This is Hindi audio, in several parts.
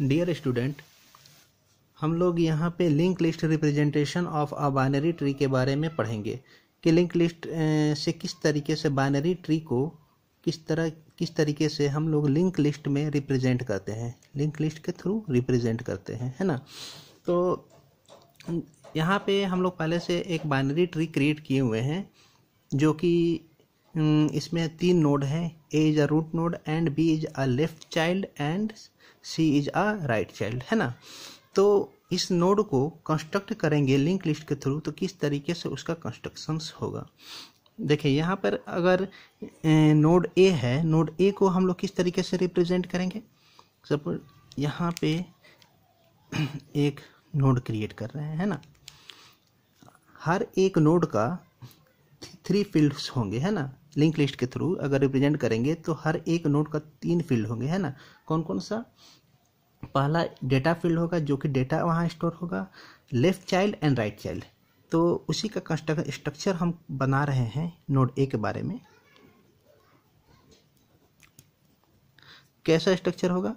डियर स्टूडेंट हम लोग यहाँ पे link list representation of a binary tree के बारे में पढ़ेंगे कि लिंक लिस्ट से किस तरीके से बाइनरी ट्री को किस तरह किस तरीके से हम लोग लिंक लिस्ट में रिप्रेजेंट करते हैं लिंक लिस्ट के थ्रू रिप्रेजेंट करते हैं है ना तो यहाँ पे हम लोग पहले से एक बाइनरी ट्री क्रिएट किए हुए हैं जो कि हम्म, इसमें तीन नोड हैं A is a root node and B is a left child and C is a right child है ना तो इस नोड को कंस्ट्रक्ट करेंगे लिंक लिस्ट के थ्रू तो किस तरीके से उसका कंस्ट्रक्शंस होगा देखिए यहाँ पर अगर नोड ए है नोड ए को हम लोग किस तरीके से रिप्रेजेंट करेंगे सपोज यहाँ पे एक नोड क्रिएट कर रहे हैं है ना हर एक नोड का थ्री फील्ड्स होंगे है ना लिंक लिस्ट के थ्रू अगर रिप्रेजेंट करेंगे तो हर एक नोट का तीन फील्ड होंगे है ना कौन कौन सा पहला डेटा फील्ड होगा जो कि डेटा वहाँ स्टोर होगा left child and right child तो उसी का स्ट्रक्चर हम बना रहे हैं नोड ए के बारे में कैसा स्ट्रक्चर होगा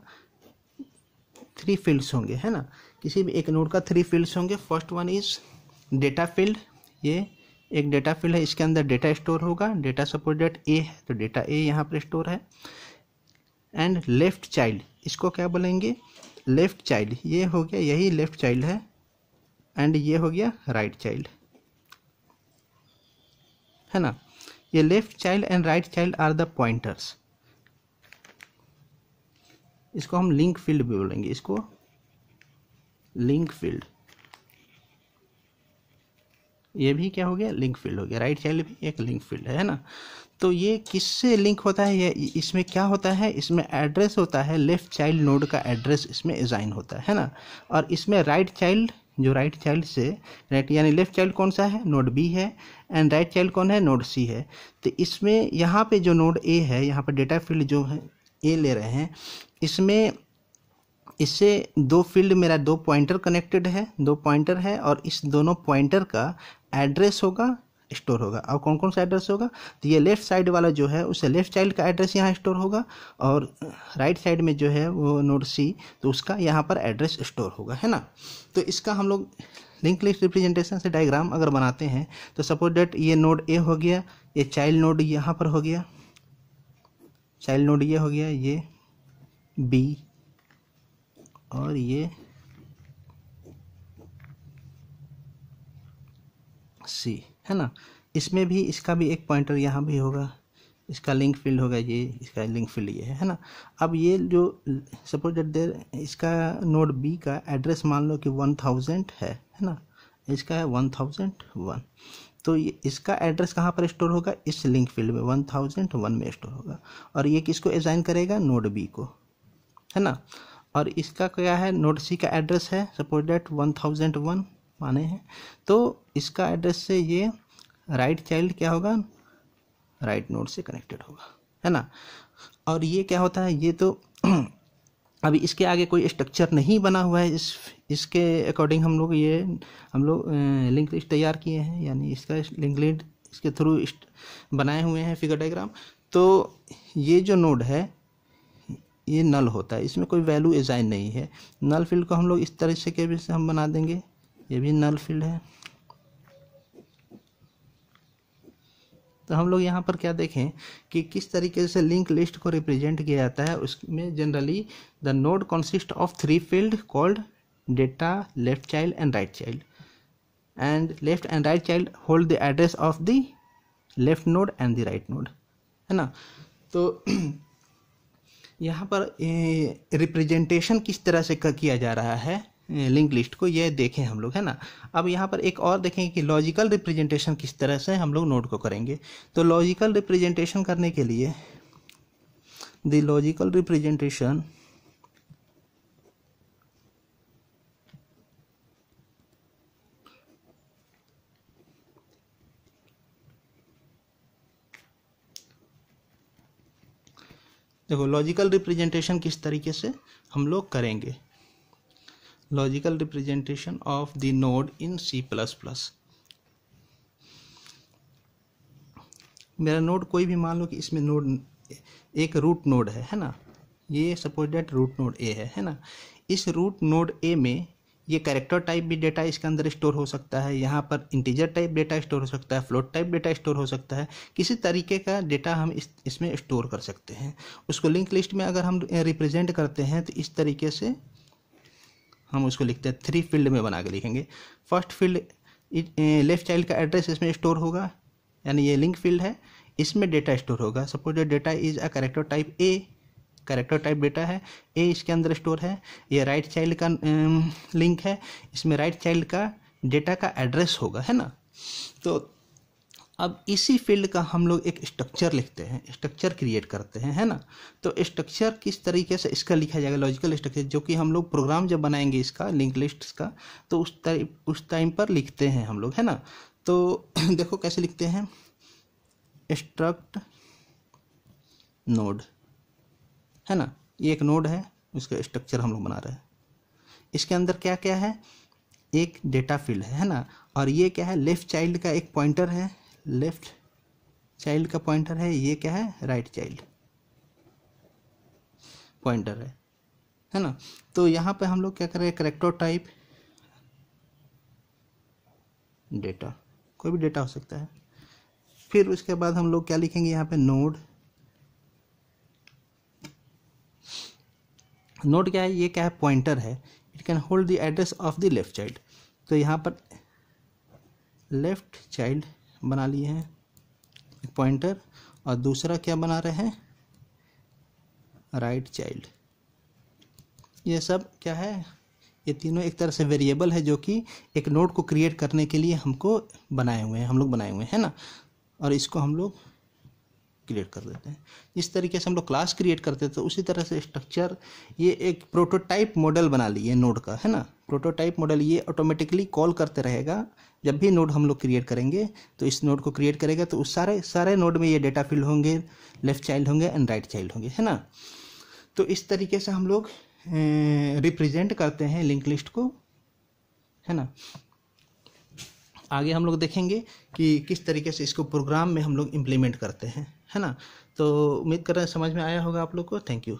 थ्री फील्ड्स होंगे है ना किसी भी एक नोड का थ्री फील्ड्स होंगे first one is data field ये एक डेटा फील्ड है इसके अंदर डेटा स्टोर होगा डेटा सपोज डेट ए है तो डेटा ए यहाँ पर स्टोर है एंड लेफ्ट चाइल्ड इसको क्या बोलेंगे लेफ्ट चाइल्ड ये हो गया यही लेफ्ट चाइल्ड है एंड ये हो गया राइट right चाइल्ड है ना ये left child and right child are the pointers इसको हम लिंक फील्ड भी बोलेंगे इसको लिंक फील्ड ये भी क्या हो गया लिंक फील्ड हो गया राइट चाइल्ड भी एक लिंक फील्ड है ना तो ये किससे लिंक होता है ये इसमें क्या होता है इसमें एड्रेस होता है लेफ्ट चाइल्ड नोड का एड्रेस इसमें एजाइन होता है ना और इसमें राइट चाइल्ड जो राइट चाइल्ड से राइट यानी लेफ्ट चाइल्ड कौन सा है नोड बी है एंड राइट चाइल्ड कौन है नोड सी है तो इसमें यहाँ पे जो नोड ए है यहाँ पर डेटा फील्ड जो है ए ले रहे हैं इसमें इससे दो फील्ड मेरा दो पॉइंटर कनेक्टेड है दो पॉइंटर है और इस दोनों पॉइंटर का एड्रेस होगा स्टोर होगा और कौन कौन सा एड्रेस होगा तो ये लेफ्ट साइड वाला जो है उसे लेफ्ट चाइल्ड का एड्रेस यहाँ स्टोर होगा और राइट साइड में जो है वो नोट सी तो उसका यहाँ पर एड्रेस स्टोर होगा है ना तो इसका हम लोग लिंक लिस्ट रिप्रेजेंटेशन से डायग्राम अगर बनाते हैं तो सपोज डेट ये नोड ए हो गया ये चाइल्ड नोड यहाँ पर हो गया चाइल्ड नोड ये हो गया ये बी और ये सी है ना इसमें भी इसका भी एक पॉइंटर यहाँ भी होगा इसका लिंक फील्ड होगा ये इसका लिंक फील्ड ये है है ना अब ये जो सपोज डेट देर इसका नोड बी का एड्रेस मान लो कि वन थाउजेंड है है ना इसका है वन थाउजेंड वन तो ये इसका एड्रेस कहाँ पर स्टोर होगा इस लिंक फील्ड में वन थाउजेंड वन में स्टोर होगा और ये किसको एजाइन करेगा नोड बी को है ना और इसका क्या है नोड सी का एड्रेस है suppose that one thousand one माने हैं तो इसका एड्रेस से ये राइट चाइल्ड क्या होगा राइट नोड से कनेक्टेड होगा है ना और ये क्या होता है ये तो अभी इसके आगे कोई स्ट्रक्चर नहीं बना हुआ है इस इसके अकॉर्डिंग हम लोग ये हम लोग लिंक लिस्ट तैयार किए हैं यानी इसका लिंक लिस्ट इसके थ्रू बनाए हुए हैं फिगर डायग्राम तो ये जो नोड है ये नल होता है इसमें कोई वैल्यू एजाइन नहीं है नल फील्ड को हम लोग इस तरह से के भी से हम बना देंगे ये भी नल फील्ड है तो हम लोग यहाँ पर क्या देखें कि किस तरीके से लिंक लिस्ट को रिप्रेजेंट किया जाता है उसमें generally the node consist of three field called data left child and right child and left and right child hold the address of the left node and the right node है ना तो यहाँ पर रिप्रेजेंटेशन eh, किस तरह से किया जा रहा है लिंक लिस्ट को ये देखें हम लोग है ना अब यहाँ पर एक और देखें कि लॉजिकल रिप्रेजेंटेशन किस तरह से हम लोग नोट को करेंगे तो लॉजिकल रिप्रेजेंटेशन करने के लिए द लॉजिकल रिप्रेजेंटेशन देखो लॉजिकल रिप्रेजेंटेशन किस तरीके से हम लोग करेंगे logical representation of the node in C++. मेरा नोड कोई भी मान लो कि इसमें नोड एक रूट नोड है है ना ये suppose that root node A है है ना इस रूट नोड ए में ये कैरेक्टर टाइप भी डेटा इसके अंदर स्टोर हो सकता है यहाँ पर इंटीजर टाइप डेटा स्टोर हो सकता है फ्लोट टाइप डेटा स्टोर हो सकता है किसी तरीके का डेटा हम इस इसमें स्टोर कर सकते हैं उसको लिंक लिस्ट में अगर हम रिप्रेजेंट करते हैं तो इस तरीके से हम उसको लिखते हैं थ्री फील्ड में बना के लिखेंगे फर्स्ट फील्ड लेफ्ट चाइल्ड का एड्रेस इसमें स्टोर होगा यानी ये लिंक फील्ड है इसमें डेटा स्टोर होगा suppose the data is a character type A character type data है ए इसके अंदर स्टोर है ये राइट चाइल्ड का लिंक है इसमें राइट चाइल्ड का डेटा का एड्रेस होगा है ना तो अब इसी फील्ड का हम लोग एक स्ट्रक्चर लिखते हैं स्ट्रक्चर क्रिएट करते हैं है ना तो स्ट्रक्चर किस तरीके से इसका लिखा जाएगा लॉजिकल स्ट्रक्चर जो कि हम लोग प्रोग्राम जब बनाएंगे इसका लिंक लिस्ट का तो उस टाइम उस टाइम पर लिखते हैं हम लोग है ना तो देखो कैसे लिखते हैं स्ट्रक्ट नोड है ना ये एक नोड है उसका स्ट्रक्चर हम लोग बना रहे हैं इसके अंदर क्या क्या है एक डेटा फील्ड है, है ना और ये क्या है लेफ़्ट चाइल्ड का एक पॉइंटर है लेफ्ट चाइल्ड का पॉइंटर है ये क्या है राइट चाइल्ड पॉइंटर है है ना तो यहाँ पे हम लोग क्या करें करेक्टो करेक्टर टाइप डेटा कोई भी डेटा हो सकता है फिर उसके बाद हम लोग क्या लिखेंगे यहाँ पे नोड नोड क्या है ये क्या है पॉइंटर है it can hold the address of the left child तो यहाँ पर लेफ्ट चाइल्ड बना लिए हैं एक पॉइंटर और दूसरा क्या बना रहे हैं राइट चाइल्ड ये सब क्या है ये तीनों एक तरह से वेरिएबल है जो कि एक नोड को क्रिएट करने के लिए हमको बनाए हुए हैं हम लोग बनाए हुए हैं ना और इसको हम लोग क्रिएट कर देते हैं जिस तरीके से हम लोग क्लास क्रिएट करते हैं तो उसी तरह से स्ट्रक्चर ये एक प्रोटोटाइप मॉडल बना लिए नोड का है ना प्रोटोटाइप मॉडल ये ऑटोमेटिकली कॉल करते रहेगा जब भी नोड हम लोग क्रिएट करेंगे तो इस नोड को क्रिएट करेगा तो उस सारे सारे नोड में ये डेटा फील्ड होंगे लेफ्ट चाइल्ड होंगे एंड राइट चाइल्ड होंगे है ना तो इस तरीके से हम लोग रिप्रेजेंट करते हैं लिंक लिस्ट को है ना आगे हम लोग देखेंगे कि किस तरीके से इसको प्रोग्राम में हम लोग इम्प्लीमेंट करते हैं है ना तो उम्मीद कर रहे हैं समझ में आया होगा आप लोग को थैंक यू